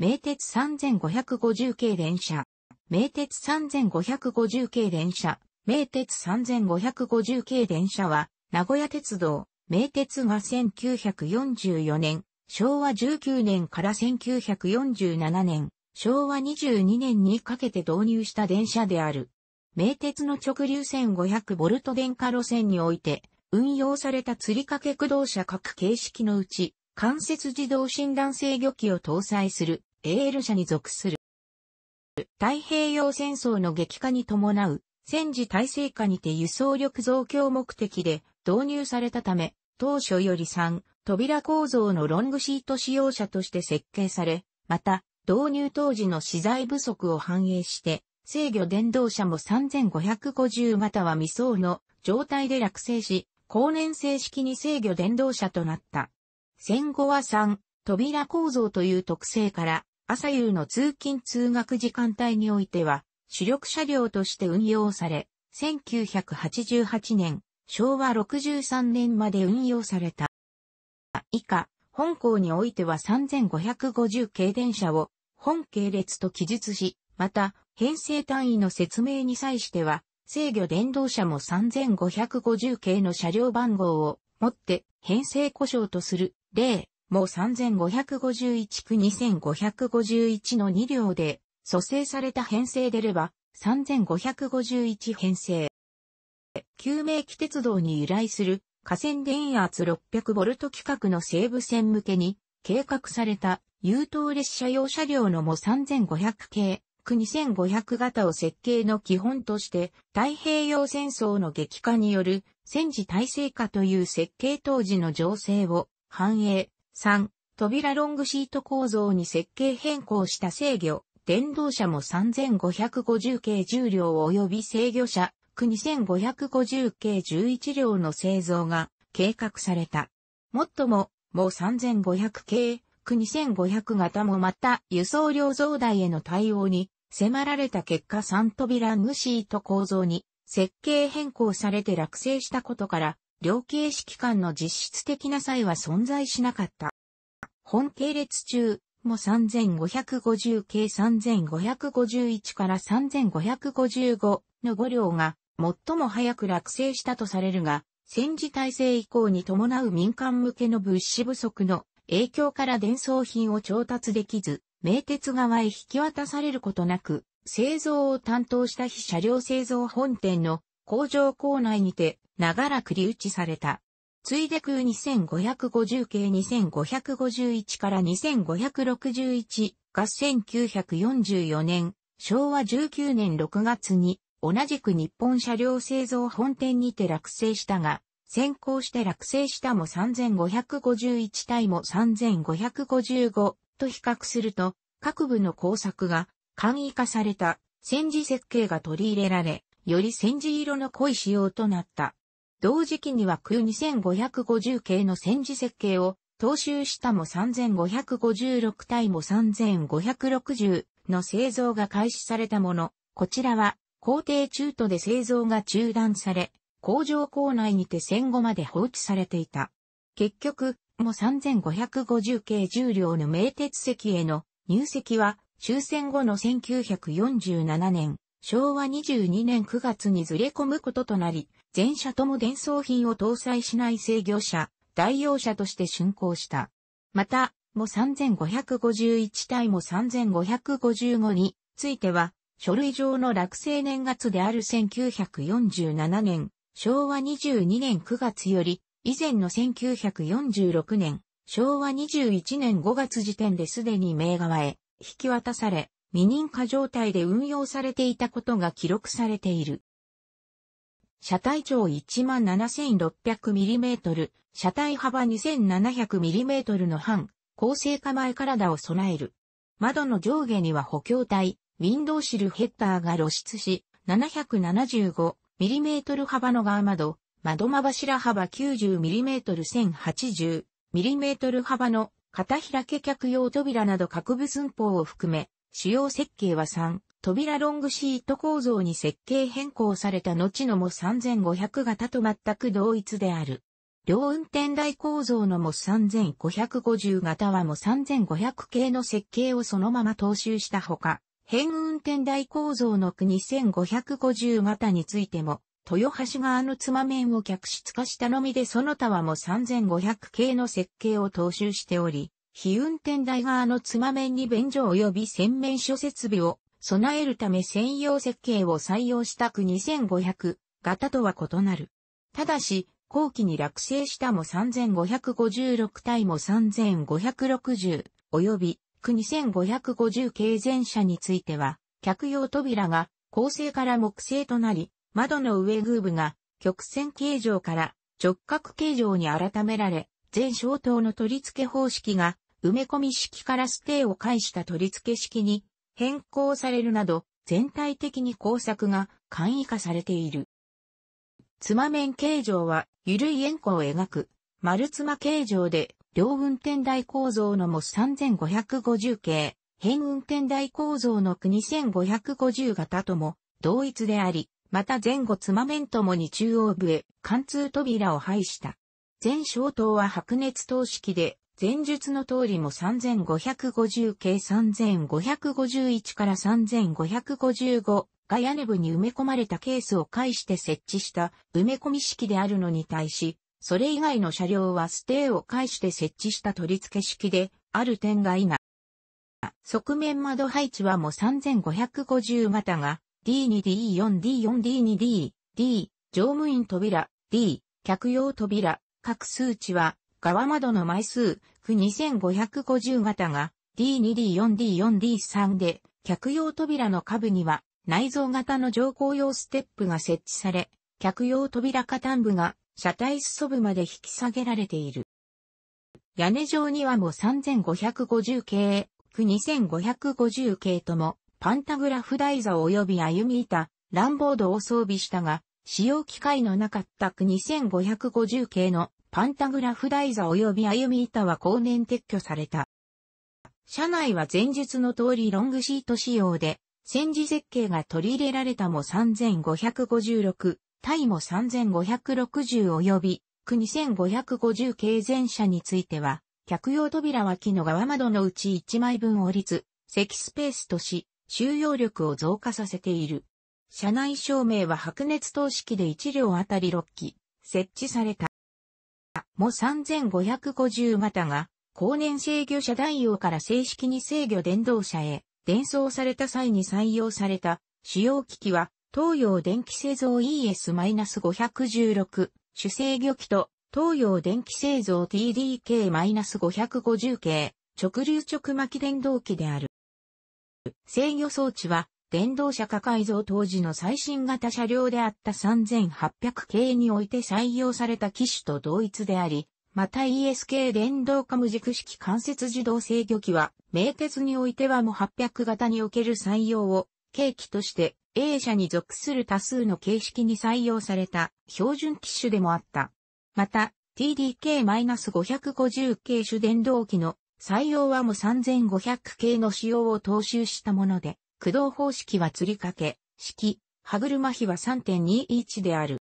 名鉄3550系電車、名鉄3550系電車、名鉄3550系電車は、名古屋鉄道、名鉄が1944年、昭和19年から1947年、昭和22年にかけて導入した電車である。名鉄の直流線500ボルト電化路線において、運用された吊り掛け駆動車各形式のうち、間接自動診断制御機を搭載する AL 社に属する。太平洋戦争の激化に伴う戦時体制下にて輸送力増強目的で導入されたため、当初より3、扉構造のロングシート使用者として設計され、また、導入当時の資材不足を反映して、制御電動車も3550または未装の状態で落成し、後年正式に制御電動車となった。戦後は3、扉構造という特性から、朝夕の通勤通学時間帯においては、主力車両として運用され、1988年、昭和63年まで運用された。以下、本校においては3550系電車を本系列と記述し、また、編成単位の説明に際しては、制御電動車も3550系の車両番号を持って編成故障とする例、も3551区2551の2両で、蘇生された編成でれば、3551編成。救命機鉄道に由来する河川電圧600ボルト規格の西部線向けに計画された優等列車用車両のも3500系、区2500型を設計の基本として太平洋戦争の激化による戦時体制下という設計当時の情勢を反映、3、扉ロングシート構造に設計変更した制御、電動車も3550系10両及び制御車、2550系11両の製造が計画された。もっとも、もう3500系、2500型もまた輸送量増大への対応に迫られた結果3扉グシート構造に設計変更されて落成したことから量形式間の実質的な差異は存在しなかった。本系列中、も3550系3551から3555の5両が最も早く落成したとされるが、戦時体制以降に伴う民間向けの物資不足の影響から伝送品を調達できず、名鉄側へ引き渡されることなく、製造を担当した非車両製造本店の工場構内にて長らく留置された。ついで空2550系2551から2561が1944年、昭和19年6月に同じく日本車両製造本店にて落成したが、先行して落成したも3551体も3555と比較すると、各部の工作が簡易化された戦時設計が取り入れられ、より戦時色の濃い仕様となった。同時期には空2550系の戦時設計を踏襲したも3556対も3560の製造が開始されたもの、こちらは工程中途で製造が中断され、工場構内にて戦後まで放置されていた。結局、も3550系重量の名鉄席への入籍は終戦後の1947年昭和22年9月にずれ込むこととなり、全車とも伝送品を搭載しない制御車、代用車として竣工した。また、も3551対も3555については、書類上の落成年月である1947年、昭和22年9月より、以前の1946年、昭和21年5月時点ですでに名側へ引き渡され、未認可状態で運用されていたことが記録されている。車体長 17600mm、車体幅 2700mm の半、構成構え体を備える。窓の上下には補強体、ウィンドウシルヘッダーが露出し、775mm 幅のガー窓、窓間柱幅 90mm1080mm 幅の片開け客用扉など各部寸法を含め、主要設計は3、扉ロングシート構造に設計変更された後のモス3500型と全く同一である。両運転台構造のモス3550型はモス3500系の設計をそのまま踏襲したほか、変運転台構造の2550型についても、豊橋側のつま面を客室化したのみでその他はも3500系の設計を踏襲しており、非運転台側のつま面に便所及び洗面所設備を備えるため専用設計を採用した区2500型とは異なる。ただし、後期に落成したも3556体も3560及び区2550軽前車については、客用扉が構成から木製となり、窓の上グーブが曲線形状から直角形状に改められ、全小灯の取り付け方式が、埋め込み式からステーを介した取り付け式に変更されるなど、全体的に工作が簡易化されている。つま面形状は、ゆるい円弧を描く、丸つま形状で、両運転台構造のモス3550系、変運転台構造の国1550型とも、同一であり、また前後つま面ともに中央部へ貫通扉を配した。全小灯は白熱灯式で、前述の通りも3550系3551から3555が屋根部に埋め込まれたケースを介して設置した埋め込み式であるのに対し、それ以外の車両はステーを介して設置した取り付け式である点が否。側面窓配置はもう3550型が D2D4D4D2D、D、乗務員扉、D、客用扉、各数値は、側窓の枚数、区2 5 5 0型が、D2D4D4D3 で、客用扉の下部には、内蔵型の乗降用ステップが設置され、客用扉下端部が、車体裾部まで引き下げられている。屋根上にはも3550系、区2 5 5 0系とも、パンタグラフ台座及び歩み板、ランボードを装備したが、使用機会のなかった区2550系のパンタグラフ台座及び歩み板は後年撤去された。車内は前述の通りロングシート仕様で、戦時設計が取り入れられたも3556、タイも3560及び、区2550系全車については、客用扉は木の側窓のうち1枚分をつ、席スペースとし、収容力を増加させている。車内照明は白熱灯式で1両あたり6機設置された。も3550型が、後年制御車代用から正式に制御電動車へ伝送された際に採用された主要機器は、東洋電気製造 ES-516 主制御機と東洋電気製造 TDK-550 系直流直巻電動機である。制御装置は電動車化改造当時の最新型車両であった3800系において採用された機種と同一であり、また ESK 電動化無軸式関節自動制御機は、名鉄においてはも800型における採用を、契機として A 社に属する多数の形式に採用された標準機種でもあった。また、TDK-550 系主電動機の採用はも3500系の仕様を踏襲したもので、駆動方式は釣り掛け、式、歯車比は3.21である。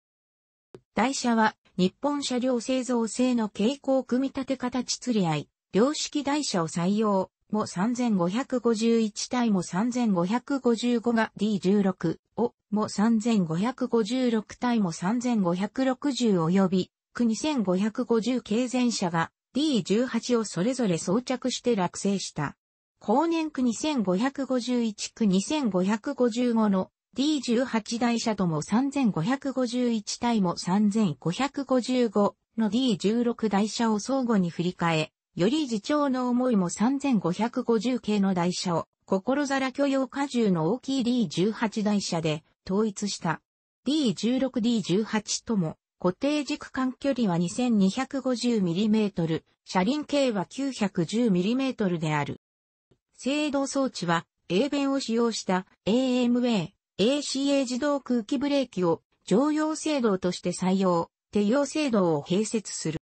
台車は日本車両製造製の傾向組み立て形釣り合い、両式台車を採用、も3551対も3555が D16 をも3556対も3560及び区2 5 5 0経前車が D18 をそれぞれ装着して落成した。後年区2551区2555の D18 台車とも3551体も3555の D16 台車を相互に振り替え、より自長の思いも3550系の台車を、心皿許容荷重の大きい D18 台車で統一した。D16D18 とも、固定軸間距離は 2250mm、車輪径は 910mm である。制動装置は、A 弁を使用した AMA、ACA 自動空気ブレーキを常用制度として採用、手用制度を併設する。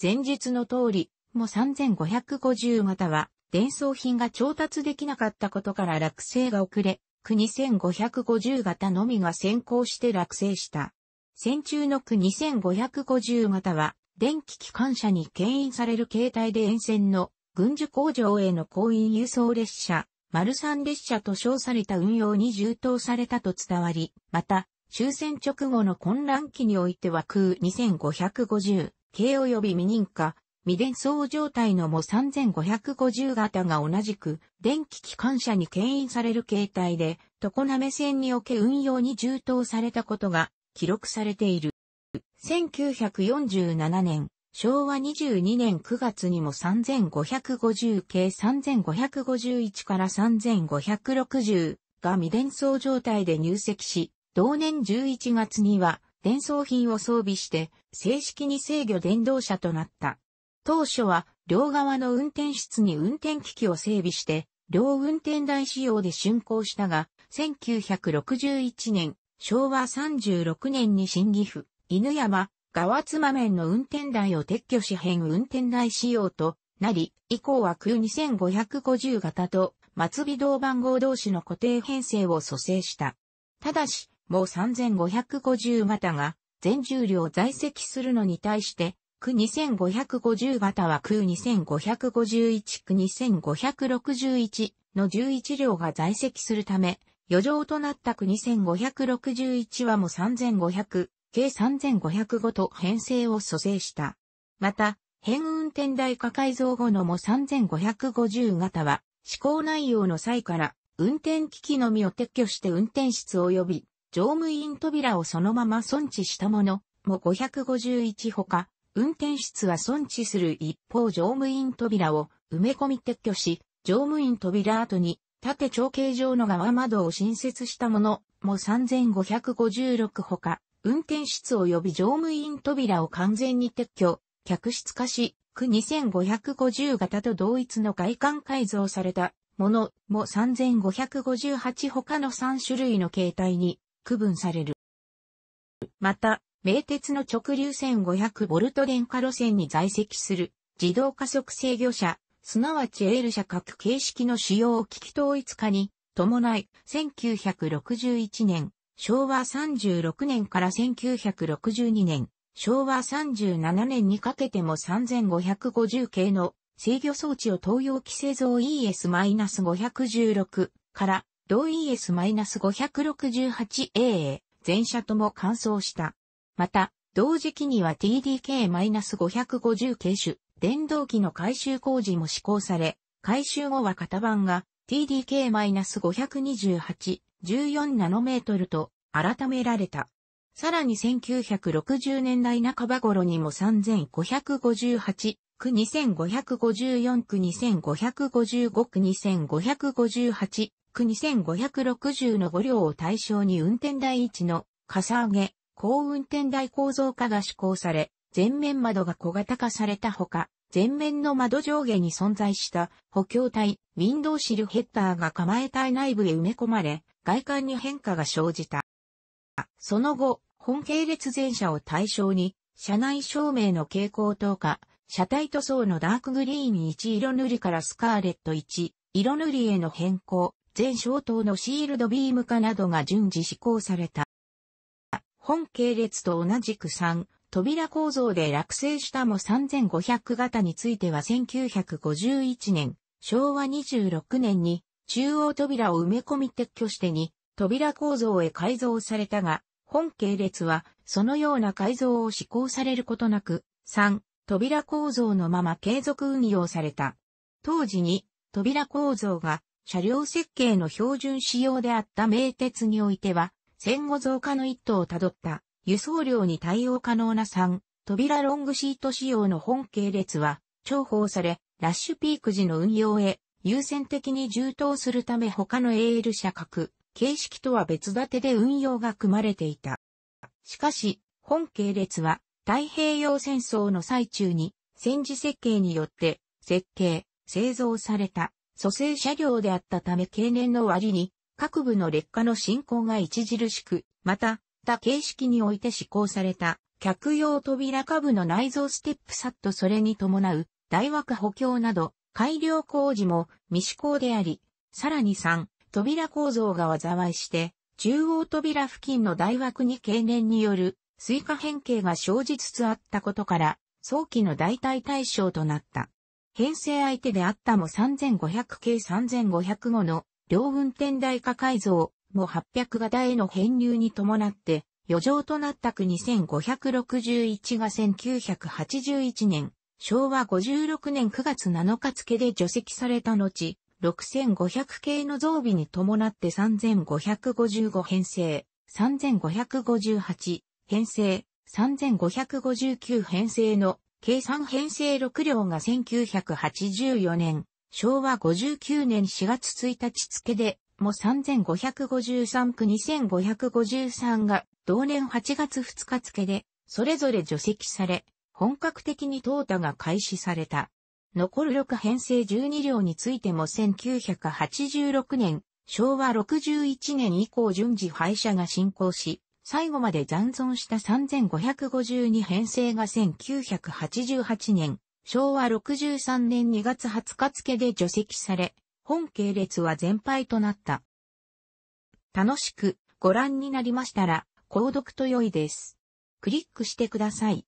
前述の通り、も3550型は、伝送品が調達できなかったことから落成が遅れ、区2 5 5 0型のみが先行して落成した。戦中の区2550型は、電気機関車に牽引される形態で沿線の軍需工場への行員輸送列車、丸三列車と称された運用に充当されたと伝わり、また、終戦直後の混乱期においては空2550系及び未認可、未伝送状態のも3550型が同じく、電気機関車に牽引される形態で、常滑線におけ運用に充当されたことが記録されている。1947年、昭和22年9月にも3550系3551から3560が未伝送状態で入籍し、同年11月には伝送品を装備して正式に制御電動車となった。当初は両側の運転室に運転機器を整備して両運転台仕様で竣工したが、1961年、昭和36年に新岐阜、犬山、側妻面の運転台を撤去し変運転台仕様となり、以降は空2550型と末尾銅番号同士の固定編成を蘇生した。ただし、もう3550型が全重量在籍するのに対して、区2550型は区2551区2561の11両が在籍するため、余剰となった区2561はもう3500計3505と編成を蘇生した。また、変運転台化改造後のも3550型は、施行内容の際から、運転機器のみを撤去して運転室及び、乗務員扉をそのまま損置したもの、も551ほか、運転室は損置する一方乗務員扉を埋め込み撤去し、乗務員扉後に縦長形状の側窓を新設したものも3556ほか、運転室及び乗務員扉を完全に撤去、客室化し、区2550型と同一の外観改造されたものも3558他の3種類の形態に区分される。また、名鉄の直流線500ボルト電化路線に在籍する自動加速制御車、すなわちエール車各形式の使用を危機統一化に伴い、1961年昭和36年から1962年、昭和37年にかけても3550系の制御装置を東洋規制像 ES-516 から同 ES-568A へ全車とも完走した。また、同時期には TDK-550 系種、電動機の改修工事も施行され、改修後は型番が TDK-528 14ナノメートルと改められた。さらに1960年代半ば頃にも3558区2554区2555区2558区2560の5両を対象に運転台置のかさ上げ、高運転台構造化が施行され、前面窓が小型化されたほか、前面の窓上下に存在した補強体、ウィンドウシルヘッダーが構え体内部へ埋め込まれ、外観に変化が生じた。その後、本系列全車を対象に、車内照明の蛍光灯化、車体塗装のダークグリーン1色塗りからスカーレット1、色塗りへの変更、全消灯のシールドビーム化などが順次施行された。本系列と同じく3、扉構造で落成したも3500型については1951年、昭和26年に中央扉を埋め込み撤去してに扉構造へ改造されたが、本系列はそのような改造を施行されることなく、3、扉構造のまま継続運用された。当時に扉構造が車両設計の標準仕様であった名鉄においては、戦後増加の一途をたどった輸送量に対応可能な3、扉ロングシート仕様の本系列は、重宝され、ラッシュピーク時の運用へ優先的に充当するため他の AL 社格、形式とは別立てで運用が組まれていた。しかし、本系列は太平洋戦争の最中に戦時設計によって設計、製造された蘇生車両であったため経年の割に各部の劣化の進行が著しく、またった形式において施行された、客用扉下部の内蔵ステップサットそれに伴う、大枠補強など、改良工事も未施行であり、さらに3、扉構造が災いして、中央扉付近の大枠に経年による追加変形が生じつつあったことから、早期の代替対象となった。編成相手であったも3500系3505の両運転台下改造、も800型への編入に伴って、余剰となった区2561が1981年、昭和56年9月7日付で除籍された後、6500系の増備に伴って3555編成、3558編成、3559編成の計算編成6両が1984年、昭和59年4月1日付でも3553区2553が同年8月2日付で、それぞれ除籍され、本格的に淘汰が開始された。残る6編成12両についても1986年、昭和61年以降順次廃車が進行し、最後まで残存した3552編成が1988年、昭和63年2月20日付で除籍され、本系列は全廃となった。楽しくご覧になりましたら、購読と良いです。クリックしてください。